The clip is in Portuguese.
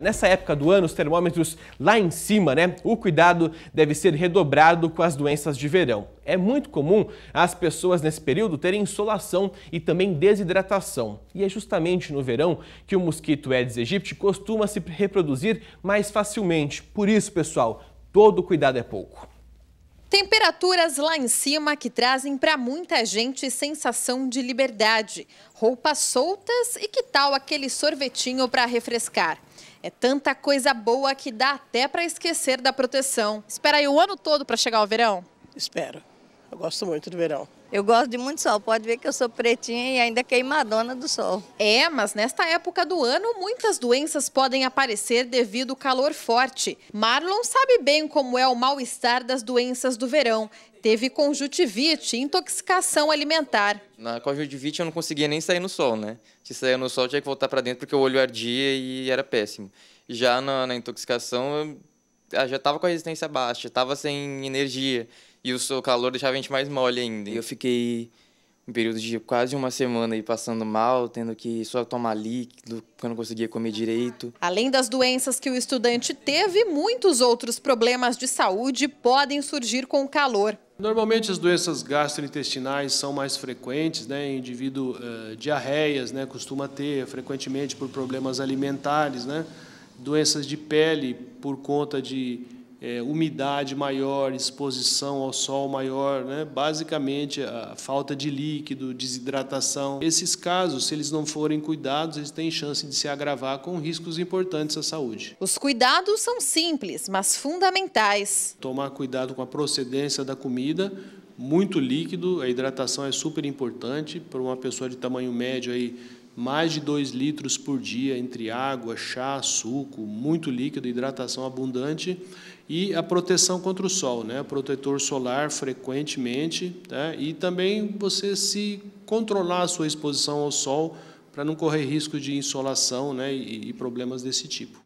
Nessa época do ano, os termômetros lá em cima, né? O cuidado deve ser redobrado com as doenças de verão. É muito comum as pessoas nesse período terem insolação e também desidratação. E é justamente no verão que o mosquito Aedes aegypti costuma se reproduzir mais facilmente. Por isso, pessoal, todo cuidado é pouco. Temperaturas lá em cima que trazem para muita gente sensação de liberdade, roupas soltas e que tal aquele sorvetinho para refrescar. É tanta coisa boa que dá até para esquecer da proteção. Espera aí o ano todo para chegar o verão? Espero. Eu gosto muito do verão. Eu gosto de muito sol, pode ver que eu sou pretinha e ainda queimadona do sol. É, mas nesta época do ano, muitas doenças podem aparecer devido ao calor forte. Marlon sabe bem como é o mal-estar das doenças do verão. Teve conjuntivite, intoxicação alimentar. Na conjuntivite eu não conseguia nem sair no sol, né? Se saía no sol tinha que voltar para dentro porque o olho ardia e era péssimo. Já na, na intoxicação eu ah, já tava com a resistência baixa, tava sem energia. E o calor deixava a gente mais mole ainda. Eu fiquei um período de quase uma semana aí passando mal, tendo que só tomar líquido, porque eu não conseguia comer direito. Além das doenças que o estudante teve, muitos outros problemas de saúde podem surgir com o calor. Normalmente as doenças gastrointestinais são mais frequentes, né? Indivíduo uh, diarreias, né? Costuma ter frequentemente por problemas alimentares, né? doenças de pele por conta de é, umidade maior, exposição ao sol maior, né? basicamente a falta de líquido, desidratação. Esses casos, se eles não forem cuidados, eles têm chance de se agravar com riscos importantes à saúde. Os cuidados são simples, mas fundamentais. Tomar cuidado com a procedência da comida, muito líquido, a hidratação é super importante para uma pessoa de tamanho médio aí mais de 2 litros por dia entre água, chá, suco, muito líquido, hidratação abundante e a proteção contra o sol, né? protetor solar frequentemente né? e também você se controlar a sua exposição ao sol para não correr risco de insolação né? e, e problemas desse tipo.